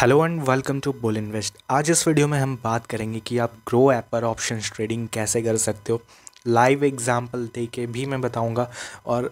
hello and welcome to bull invest आज इस video में हम बात करेंगे कि आप ग्रो ऐप पर ऑप्शन ट्रेडिंग कैसे कर सकते हो लाइव एग्जाम्पल दे के भी मैं बताऊंगा और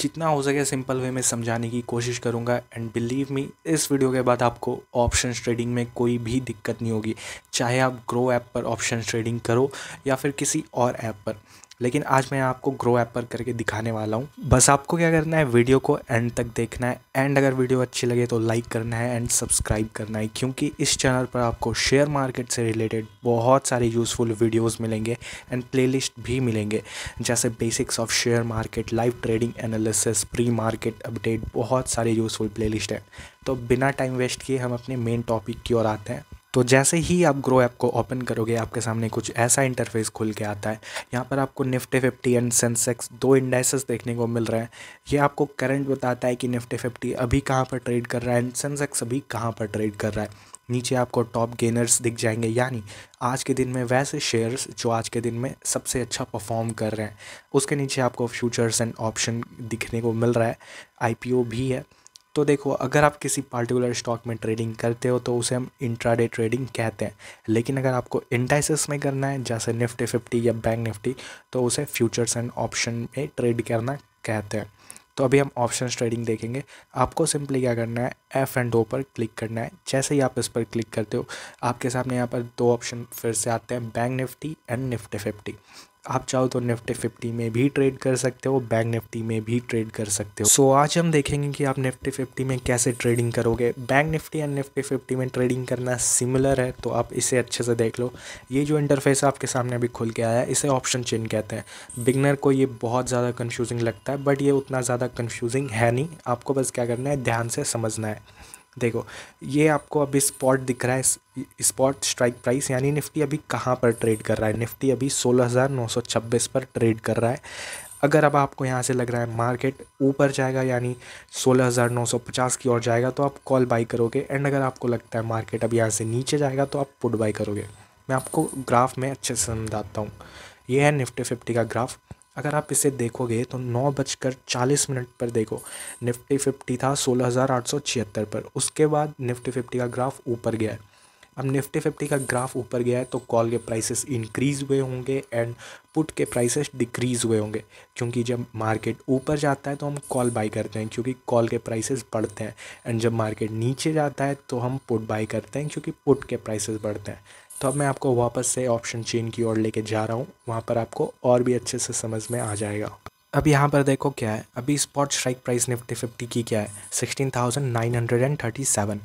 जितना हो सके सिंपल वे में समझाने की कोशिश करूंगा एंड बिलीव मी इस वीडियो के बाद आपको ऑप्शन ट्रेडिंग में कोई भी दिक्कत नहीं होगी चाहे आप ग्रो ऐप पर ऑप्शन ट्रेडिंग करो या फिर किसी और ऐप पर लेकिन आज मैं आपको ग्रो ऐप पर करके दिखाने वाला हूँ बस आपको क्या करना है वीडियो को एंड तक देखना है एंड अगर वीडियो अच्छी लगे तो लाइक करना है एंड सब्सक्राइब करना है क्योंकि इस चैनल पर आपको शेयर मार्केट से रिलेटेड बहुत सारे यूज़फुल वीडियोज़ मिलेंगे एंड प्लेलिस्ट भी मिलेंगे जैसे basics of share market live trading analysis pre market update बहुत सारे यूज़फुल प्ले हैं तो बिना टाइम वेस्ट किए हम अपने मेन टॉपिक की ओर आते हैं तो जैसे ही आप ग्रो ऐप को ओपन करोगे आपके सामने कुछ ऐसा इंटरफेस खुल के आता है यहाँ पर आपको निफ्टी फिफ्टी एंड सेंसेक्स दो इंडेसेस देखने को मिल रहे हैं ये आपको करंट बताता है कि निफ्टी फिफ्टी अभी कहाँ पर ट्रेड कर रहा है एंड सेंसेक्स अभी कहाँ पर ट्रेड कर रहा है नीचे आपको टॉप गेनर्स दिख जाएंगे यानी आज के दिन में वैसे शेयर्स जो आज के दिन में सबसे अच्छा परफॉर्म कर रहे हैं उसके नीचे आपको फ्यूचर्स एंड ऑप्शन दिखने को मिल रहा है आईपीओ भी है तो देखो अगर आप किसी पार्टिकुलर स्टॉक में ट्रेडिंग करते हो तो उसे हम इंट्राडे ट्रेडिंग कहते हैं लेकिन अगर आपको इंडाइसिस में करना है जैसे निफ्टी फिफ्टी या बैंक निफ्टी तो उसे फ्यूचर्स एंड ऑप्शन में ट्रेड करना कहते हैं तो अभी हम ऑप्शन ट्रेडिंग देखेंगे आपको सिंपली क्या करना है एफ एंड ओ पर क्लिक करना है जैसे ही आप इस पर क्लिक करते हो आपके सामने यहाँ पर दो ऑप्शन फिर से आते हैं bank Nifty and Nifty fifty आप चाहो तो निफ्टी फिफ्टी में भी ट्रेड कर सकते हो बैंक निफ्टी में भी ट्रेड कर सकते हो सो so, आज हम देखेंगे कि आप निफ्टी फिफ्टी में कैसे ट्रेडिंग करोगे bank Nifty and Nifty fifty में ट्रेडिंग करना सिमिलर है तो आप इसे अच्छे से देख लो ये जो इंटरफेस आपके सामने अभी खुल के आया है इसे ऑप्शन चेन कहते हैं बिगनर को ये बहुत ज़्यादा कन्फ्यूजिंग लगता है बट ये उतना ज़्यादा कन्फ्यूजिंग है नहीं आपको बस क्या करना है ध्यान से समझना है देखो ये आपको अभी स्पॉट दिख रहा है स्पॉट स्ट्राइक प्राइस यानी निफ्टी अभी कहाँ पर ट्रेड कर रहा है निफ्टी अभी 16,926 पर ट्रेड कर रहा है अगर अब आपको यहाँ से लग रहा है मार्केट ऊपर जाएगा यानी 16,950 की ओर जाएगा तो आप कॉल बाई करोगे एंड अगर आपको लगता है मार्केट अब यहाँ से नीचे जाएगा तो आप पुट बाई करोगे मैं आपको ग्राफ में अच्छे से समझाता हूँ ये है निफ्टी फिफ्टी का ग्राफ अगर आप इसे देखोगे तो नौ बजकर चालीस मिनट पर देखो निफ्टी फिफ्टी था सोलह हज़ार आठ सौ छिहत्तर पर उसके बाद निफ्टी फिफ्टी का ग्राफ ऊपर गया है अब निफ्टी फिफ्टी का ग्राफ ऊपर गया है तो कॉल के प्राइसेस इंक्रीज हुए होंगे एंड पुट के प्राइसेस डिक्रीज हुए होंगे क्योंकि जब मार्केट ऊपर जाता है तो हम कॉल बाई करते हैं क्योंकि कॉल के प्राइसेस बढ़ते हैं एंड जब मार्केट नीचे जाता है तो हम पुट बाई करते हैं क्योंकि पुट के प्राइसेस बढ़ते हैं तो अब मैं आपको वापस से ऑप्शन चेन की ओर लेके जा रहा हूँ वहाँ पर आपको और भी अच्छे से समझ में आ जाएगा अब यहाँ पर देखो क्या है अभी spot strike price Nifty fifty की क्या है sixteen thousand nine hundred and thirty seven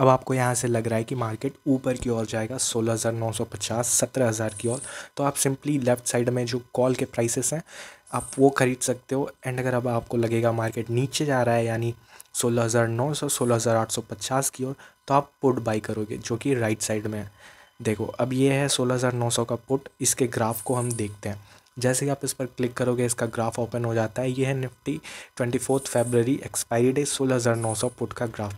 अब आपको यहाँ से लग रहा है कि मार्केट ऊपर की ओर जाएगा सोलह हज़ार नौ सौ पचास सत्रह हज़ार की ओर तो आप सिंपली लेफ़्ट साइड में जो कॉल के प्राइसेस हैं आप वो ख़रीद सकते हो एंड अगर अब आपको लगेगा मार्केट नीचे जा रहा है यानी सोलह हज़ार नौ सौ सोलह हज़ार आठ सौ पचास की ओर तो आप पुट बाई करोगे जो कि राइट साइड में है देखो अब ये है 16,900 का पुट इसके ग्राफ को हम देखते हैं जैसे ही आप इस पर क्लिक करोगे इसका ग्राफ ओपन हो जाता है ये है Nifty twenty fourth February expiry day सोलह हज़ार नौ सौ पुट का ग्राफ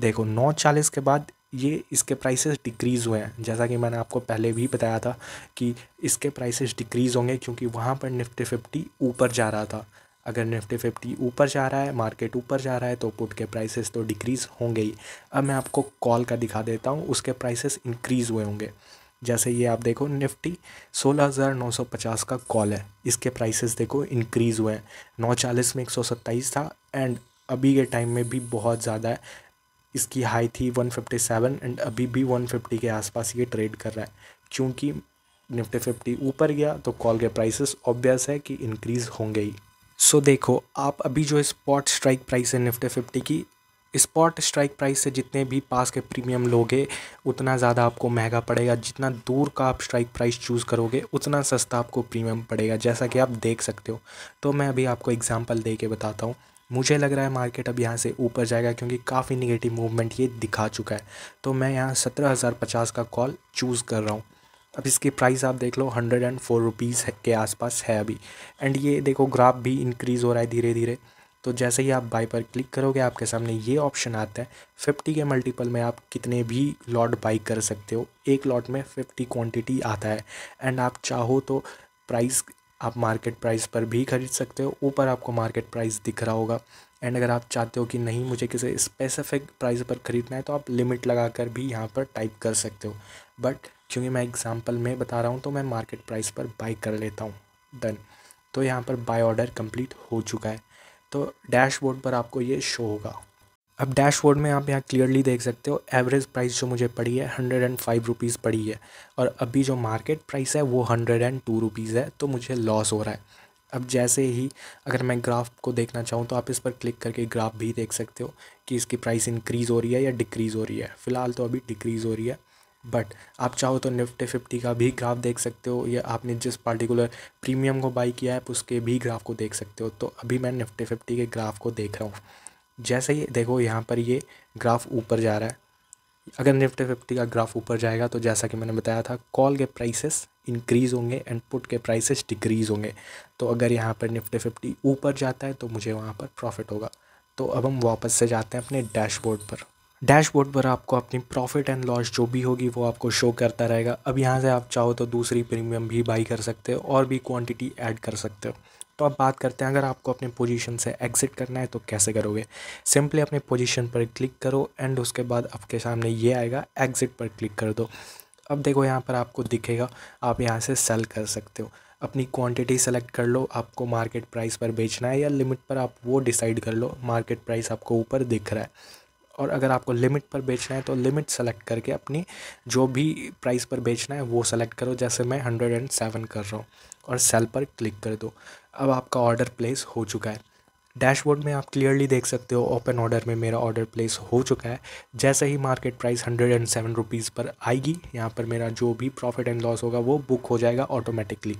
देखो नौ चालीस के बाद ये इसके प्राइसेस डिक्रीज़ हुए हैं जैसा कि मैंने आपको पहले भी बताया था कि इसके प्राइसेस डिक्रीज़ होंगे क्योंकि वहाँ पर निफ्टी फिफ्टी ऊपर जा रहा था अगर निफ्टी फिफ्टी ऊपर जा रहा है मार्केट ऊपर जा रहा है तो पुट के प्राइसेस तो डिक्रीज़ होंगे ही अब मैं आपको कॉल का दिखा देता हूँ उसके प्राइसेस इंक्रीज़ हुए होंगे जैसे ये आप देखो निफ्टी 16,950 का कॉल है इसके प्राइसेस देखो इंक्रीज़ हुए हैं नौ चालीस में एक सौ सत्ताईस था एंड अभी के टाइम में भी बहुत ज़्यादा है इसकी हाई थी वन एंड अभी भी वन के आसपास ये ट्रेड कर रहा है क्योंकि निफ्टी फिफ्टी ऊपर गया तो कॉल के प्राइसेस ऑब्वियस है कि इंक्रीज़ होंगे ही सो so, देखो आप अभी जो स्पॉट स्ट्राइक प्राइस है निफ्टी फिफ्टी की स्पॉट स्ट्राइक प्राइस से जितने भी पास के प्रीमियम लोगे उतना ज़्यादा आपको महंगा पड़ेगा जितना दूर का आप स्ट्राइक प्राइस चूज़ करोगे उतना सस्ता आपको प्रीमियम पड़ेगा जैसा कि आप देख सकते हो तो मैं अभी आपको एग्जांपल दे के बताता हूँ मुझे लग रहा है मार्केट अब यहाँ से ऊपर जाएगा क्योंकि काफ़ी निगेटिव मूवमेंट ये दिखा चुका है तो मैं यहाँ सत्रह हज़ार पचास का कॉल चूज़ कर रहा हूँ अब इसकी प्राइस आप देख लो हंड्रेड एंड फोर रुपीज़ के आसपास है अभी एंड ये देखो ग्राफ भी इंक्रीज़ हो रहा है धीरे धीरे तो जैसे ही आप बाई पर क्लिक करोगे आपके सामने ये ऑप्शन आता है फिफ्टी के मल्टीपल में आप कितने भी लॉट बाई कर सकते हो एक लॉट में फिफ्टी क्वान्टिटी आता है एंड आप चाहो तो प्राइस आप मार्केट प्राइस पर भी खरीद सकते हो ऊपर आपको मार्केट प्राइस दिख रहा होगा एंड अगर आप चाहते हो कि नहीं मुझे किसी स्पेसिफिक प्राइस पर ख़रीदना है तो आप लिमिट लगा कर भी यहाँ पर टाइप कर सकते हो बट क्योंकि मैं एग्ज़ाम्पल में बता रहा हूँ तो मैं मार्केट प्राइस पर बाई कर लेता हूँ डन तो यहाँ पर बाय ऑर्डर कंप्लीट हो चुका है तो डैशबोर्ड पर आपको ये शो होगा अब डैशबोर्ड में आप यहाँ क्लियरली देख सकते हो एवरेज प्राइस जो मुझे पड़ी है हंड्रेड एंड फाइव रुपीज़ पड़ी है और अभी जो मार्केट प्राइस है वो हंड्रेड एंड टू रुपीज़ है तो मुझे लॉस हो रहा है अब जैसे ही अगर मैं ग्राफ को देखना चाहूँ तो आप इस पर क्लिक करके ग्राफ भी देख सकते हो कि इसकी प्राइस इंक्रीज़ हो रही है या डिक्रीज़ हो रही है फ़िलहाल तो अभी डिक्रीज़ हो रही है बट आप चाहो तो निफ्टी फिफ्टी का भी ग्राफ देख सकते हो या आपने जिस पार्टिकुलर प्रीमियम को बाई किया है उसके भी ग्राफ को देख सकते हो तो अभी मैं निफ्टी फिफ्टी के ग्राफ को देख रहा हूँ जैसे ही देखो यहाँ पर ये ग्राफ ऊपर जा रहा है अगर निफ्टी फिफ्टी का ग्राफ ऊपर जाएगा तो जैसा कि मैंने बताया था कॉल के प्राइसेस इंक्रीज़ होंगे एंड पुट के प्राइसेस डिक्रीज़ होंगे तो अगर यहाँ पर निफ्टी फिफ्टी ऊपर जाता है तो मुझे वहाँ पर प्रॉफिट होगा तो अब हम वापस से जाते हैं अपने डैशबोर्ड पर डैशबोर्ड पर आपको अपनी प्रॉफिट एंड लॉस जो भी होगी वो आपको शो करता रहेगा अब यहाँ से आप चाहो तो दूसरी प्रीमियम भी बाई कर सकते हो और भी क्वांटिटी ऐड कर सकते हो तो अब बात करते हैं अगर आपको अपने पोजीशन से एग्ज़िट करना है तो कैसे करोगे सिंपली अपने पोजीशन पर क्लिक करो एंड उसके बाद आपके सामने ये आएगा एग्ज़िट पर क्लिक कर दो अब देखो यहाँ पर आपको दिखेगा आप यहाँ से सेल कर सकते हो अपनी क्वांटिटी सेलेक्ट कर लो आपको मार्केट प्राइस पर बेचना है या लिमिट पर आप वो डिसाइड कर लो मार्केट प्राइस आपको ऊपर दिख रहा है और अगर आपको लिमिट पर बेचना है तो लिमिट सेलेक्ट करके अपनी जो भी प्राइस पर बेचना है वो सेलेक्ट करो जैसे मैं हंड्रेड एंड सेवन कर रहा हूँ और सेल पर क्लिक कर दो तो अब आपका ऑर्डर प्लेस हो चुका है डैशबोर्ड में आप क्लियरली देख सकते हो ओपन ऑर्डर में मेरा ऑर्डर प्लेस हो चुका है जैसे ही market price hundred and seven rupees पर आएगी यहाँ पर मेरा जो भी प्रॉफिट एंड लॉस होगा वो बुक हो जाएगा ऑटोमेटिकली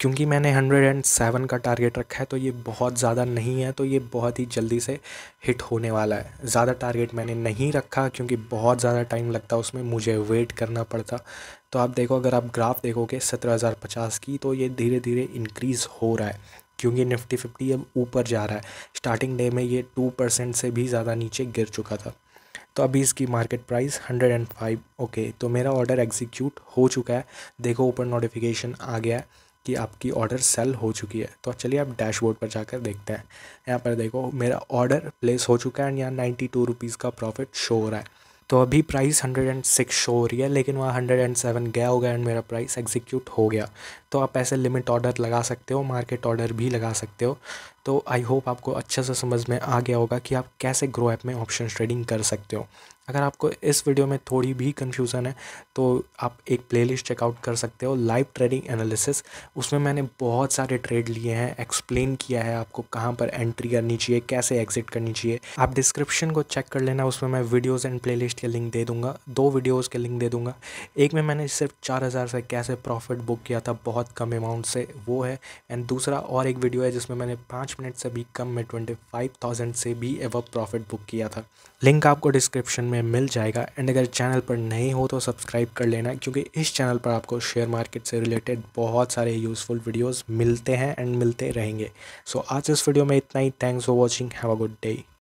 क्योंकि मैंने हंड्रेड एंड सेवन का टारगेट रखा है तो ये बहुत ज़्यादा नहीं है तो ये बहुत ही जल्दी से हिट होने वाला है ज़्यादा टारगेट मैंने नहीं रखा क्योंकि बहुत ज़्यादा टाइम लगता उसमें मुझे वेट करना पड़ता तो आप देखो अगर आप ग्राफ देखोगे सत्रह हज़ार पचास की तो ये धीरे धीरे इंक्रीज़ हो रहा है क्योंकि निफ्टी फिफ्टी अब ऊपर जा रहा है स्टार्टिंग डे में ये टू परसेंट से भी ज़्यादा नीचे गिर चुका था तो अभी इसकी market price hundred and five okay तो मेरा ऑर्डर एग्जीक्यूट हो चुका है देखो ऊपर नोटिफिकेशन आ गया है कि आपकी ऑर्डर सेल हो चुकी है तो चलिए आप डैशबोर्ड पर जाकर देखते हैं यहाँ पर देखो मेरा ऑर्डर प्लेस हो चुका है एंड यहाँ नाइन्टी टू रुपीज़ का प्रॉफिट शो हो रहा है तो अभी price hundred and six show हो रही है लेकिन वहाँ हंड्रेड एंड सेवन गया होगा एंड मेरा प्राइस एग्जीक्यूट हो गया तो आप ऐसे लिमिट ऑर्डर लगा सकते हो मार्केट ऑर्डर भी लगा सकते हो तो आई होप आपको अच्छे से समझ में आ गया होगा कि आप कैसे ग्रो ऐप में ऑप्शन ट्रेडिंग कर सकते हो अगर आपको इस वीडियो में थोड़ी भी कन्फ्यूज़न है तो आप एक प्लेलिस्ट चेकआउट कर सकते हो लाइव ट्रेडिंग एनालिसिस उसमें मैंने बहुत सारे ट्रेड लिए हैं एक्सप्लेन किया है आपको कहाँ पर एंट्री करनी चाहिए कैसे एग्जिट करनी चाहिए आप डिस्क्रिप्शन को चेक कर लेना उसमें मैं वीडियोज़ एंड लिस्ट के लिंक दे दूंगा दो वीडियोज़ के लिंक दे दूंगा एक में मैंने सिर्फ चार हज़ार से कैसे प्रॉफिट बुक किया था बहुत बहुत कम अमाउंट से वो है एंड दूसरा और एक वीडियो है जिसमें मैंने पाँच मिनट से भी कम में ट्वेंटी फाइव थाउजेंड से भी एव प्रॉफिट बुक किया था लिंक आपको डिस्क्रिप्शन में मिल जाएगा एंड अगर चैनल पर नहीं हो तो सब्सक्राइब कर लेना क्योंकि इस चैनल पर आपको शेयर मार्केट से रिलेटेड बहुत सारे यूज़फुल वीडियोज़ मिलते हैं एंड मिलते रहेंगे सो so, आज इस वीडियो में इतना ही thanks for watching have a good day